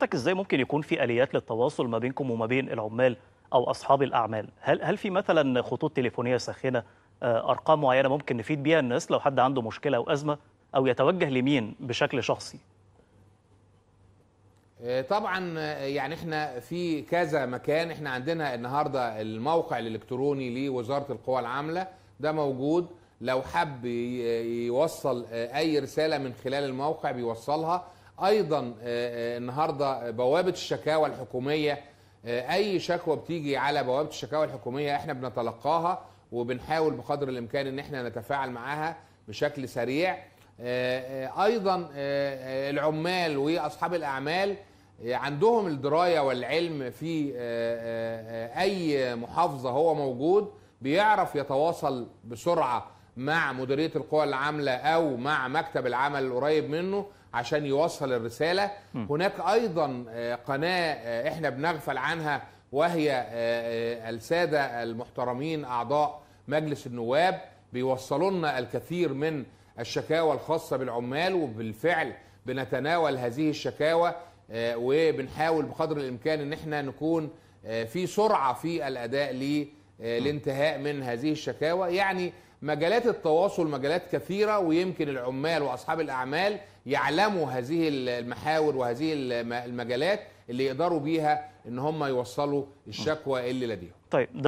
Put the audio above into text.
حضرتك ازاي ممكن يكون في اليات للتواصل ما بينكم وما بين العمال او اصحاب الاعمال هل هل في مثلا خطوط تليفونيه ساخنه آه، ارقام معينه ممكن نفيد بيها الناس لو حد عنده مشكله او ازمه او يتوجه لمين بشكل شخصي آه، طبعا آه، يعني احنا في كذا مكان احنا عندنا النهارده الموقع الالكتروني لوزاره القوى العامله ده موجود لو حب يوصل اي رساله من خلال الموقع بيوصلها ايضا آه، آه، النهارده بوابه الشكاوى الحكوميه آه، اي شكوى بتيجي على بوابه الشكاوى الحكوميه احنا بنتلقاها وبنحاول بقدر الامكان ان احنا نتفاعل معاها بشكل سريع ايضا العمال واصحاب الاعمال عندهم الدرايه والعلم في اي محافظه هو موجود بيعرف يتواصل بسرعه مع مديريه القوى العامله او مع مكتب العمل القريب منه عشان يوصل الرساله م. هناك ايضا آه، قناه آه، احنا بنغفل عنها وهي آه، الساده المحترمين اعضاء مجلس النواب بيوصلوا لنا الكثير من الشكاوى الخاصه بالعمال وبالفعل بنتناول هذه الشكاوى وبنحاول بقدر الامكان ان احنا نكون في سرعه في الاداء ليه الانتهاء آه، من هذه الشكاوى يعني مجالات التواصل مجالات كثيرة ويمكن العمال وأصحاب الأعمال يعلموا هذه المحاور وهذه المجالات اللي يقدروا بيها ان هم يوصلوا الشكوى اللي لديهم طيب